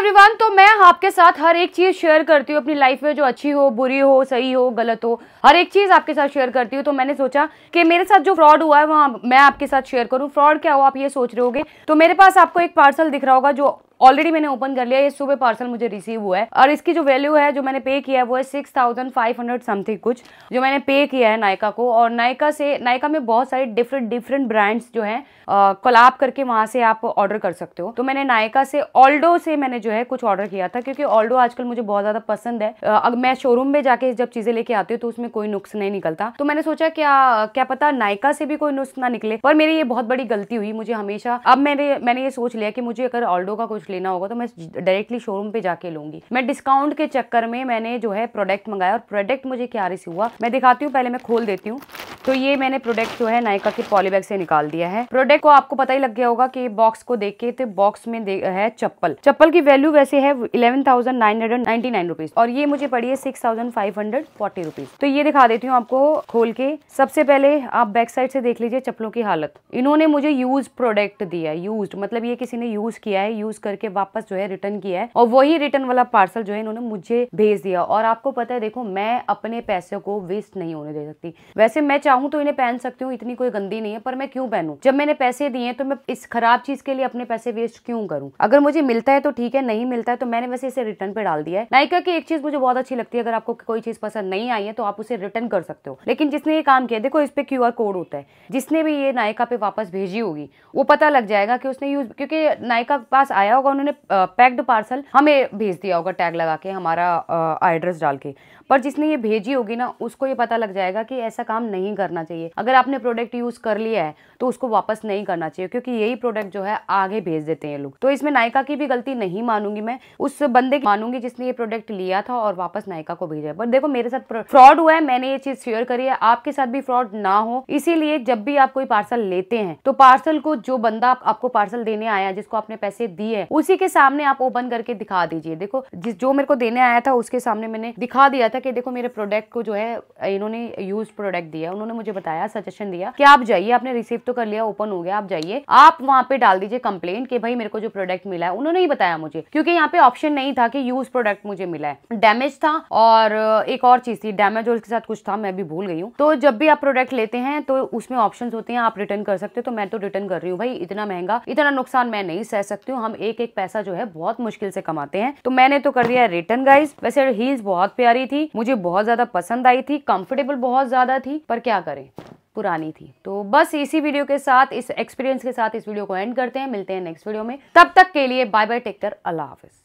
everyone तो मैं आपके साथ हर एक चीज़ शेयर करती हूँ अपनी लाइफ में जो अच्छी हो बुरी हो सही हो गलत हो हर एक चीज़ आपके साथ शेयर करती हूँ तो मैंने सोचा कि मेरे साथ जो फ्रॉड हुआ है वहाँ मैं आपके साथ शेयर करूँ फ्रॉड क्या हो आप ये सोच रहे होगे तो मेरे पास आपको एक पार्सल दिख रहा होगा जो ऑलरेडी मैंने ओपन कर लिया ये सुबह पार्सल मुझे रिसीव हुआ है और इसकी जो वैल्यू है जो मैंने पे किया है वो है six thousand five hundred something कुछ जो मैंने पे किया है नायका को और नायका से नायका में बहुत सारे डिफरेंट डिफरेंट ब्रांड्स जो है कोलाब करके वहाँ से आप ऑर्डर कर सकते हो तो मैंने नायका से ऑल्डो से मैंने जो है कुछ ऑर्डर किया था क्योंकि ऑल्डो आजकल मुझे बहुत ज़्यादा पसंद है अगर मैं शोरूम में जाके जब चीज़ें लेके आती हूँ तो उसमें कोई नुक्स नहीं निकलता तो मैंने सोचा क्या क्या पता नायका से भी कोई नुक्स ना निकले पर मेरी ये बहुत बड़ी गलती हुई मुझे हमेशा अब मैंने मैंने ये सोच लिया कि मुझे अगर ऑल्डो का कुछ लेना होगा तो मैं डायरेक्टली शोरूम पे जाके लूंगी मैं डिस्काउंट के चक्कर में मैंने जो है प्रोडक्ट मंगाया और प्रोडक्ट मुझे क्या रिसीव हुआ मैं दिखाती हूँ पहले मैं खोल देती हूँ तो ये मैंने प्रोडक्ट जो है नायका के पॉलीबैग से निकाल दिया है प्रोडक्ट को आपको पता ही लग गया होगा कि बॉक्स को देख के तो बॉक्स में है चप्पल चप्पल की वैल्यू वैसे है eleven thousand nine hundred nine rupees और ये मुझे पड़ी है six thousand five hundred forty rupees तो ये दिखा देती हूँ आपको खोल के सबसे पहले आप बैक साइड से देख लीजिए चप्पलों की हालत इन्होंने मुझे यूज प्रोडक्ट दिया यूज मतलब ये किसी ने यूज किया है यूज करके वापस जो है रिटर्न किया है और वही रिटर्न वाला पार्सल जो है इन्होंने मुझे भेज दिया और आपको पता है देखो मैं अपने पैसे को वेस्ट नहीं होने दे सकती वैसे मैं चाहूँ तो इन्हें पहन सकती हूँ इतनी कोई गंदी नहीं है पर मैं क्यों पहनू जब मैंने पैसे दिए तो मैं इस खराब चीज के लिए अपने पैसे वेस्ट क्यों करूँ अगर मुझे मिलता है तो ठीक है नहीं मिलता है तो मैंने वैसे इसे रिटर्न पे डाल दिया है नायका की एक चीज मुझे बहुत अच्छी लगती है अगर आपको कोई चीज पसंद नहीं आई है तो आप उसे रिटर्न कर सकते हो लेकिन जिसने ये काम किया देखो इस पे क्यू कोड होता है जिसने भी ये नायका पे वापस भेजी होगी वो पता लग जाएगा कि उसने यूज क्योंकि नायका के पास आया होगा उन्होंने पैक्ड पार्सल हमें भेज दिया होगा टैग लगा के हमारा एड्रेस डाल के पर जिसने ये भेजी होगी ना उसको ये पता लग जाएगा कि ऐसा काम नहीं करना चाहिए अगर आपने प्रोडक्ट यूज़ कर लिया है तो उसको वापस नहीं करना चाहिए क्योंकि यही प्रोडक्ट जो है आगे भेज देते हैं लोग तो इसमें नायका की भी गलती नहीं मानूंगी मैं उस बंदे की मानूंगी जिसने ये प्रोडक्ट लिया था और वापस नायका को भेजा बट देखो मेरे साथ फ्रॉड हुआ है मैंने ये चीज़ शेयर करी है आपके साथ भी फ्रॉड ना हो इसीलिए जब भी आप कोई पार्सल लेते हैं तो पार्सल को जो बंदा आपको पार्सल देने आया जिसको आपने पैसे दिए हैं उसी के सामने आप ओपन करके दिखा दीजिए देखो जिस जो मेरे को देने आया था उसके सामने मैंने दिखा दिया था कि देखो मेरे प्रोडक्ट को जो है इन्होंने यूज प्रोडक्ट दिया उन्होंने ने मुझे बताया सजेशन दिया कि आप जाइए आपने रिसीव तो कर लिया ओपन हो गया आप जाइए आप वहाँ पे डाल दीजिए कंप्लेन कि भाई मेरे को जो प्रोडक्ट मिला है उन्होंने ही बताया मुझे क्योंकि यहाँ पे ऑप्शन नहीं था कि यूज प्रोडक्ट मुझे मिला है डैमेज था और एक और चीज थी डैमेज और उसके साथ कुछ था मैं भी भूल गई हूँ तो जब भी आप प्रोडक्ट लेते हैं तो उसमें ऑप्शन होते हैं आप रिटर्न कर सकते हो तो मैं तो रिटर्न कर रही हूँ भाई इतना महंगा इतना नुकसान मैं नहीं सह सकती हूँ हम एक एक पैसा जो है बहुत मुश्किल से कमाते हैं तो मैंने तो कर दिया रिटर्न गाइज वैसे हील्स बहुत प्यारी थी मुझे बहुत ज्यादा पसंद आई थी कंफर्टेबल बहुत ज्यादा थी पर क्या क्या करें पुरानी थी तो बस इसी वीडियो के साथ इस एक्सपीरियंस के साथ इस वीडियो को एंड करते हैं मिलते हैं नेक्स्ट वीडियो में तब तक के लिए बाय बाय टेक कर अल्लाह हाफिज़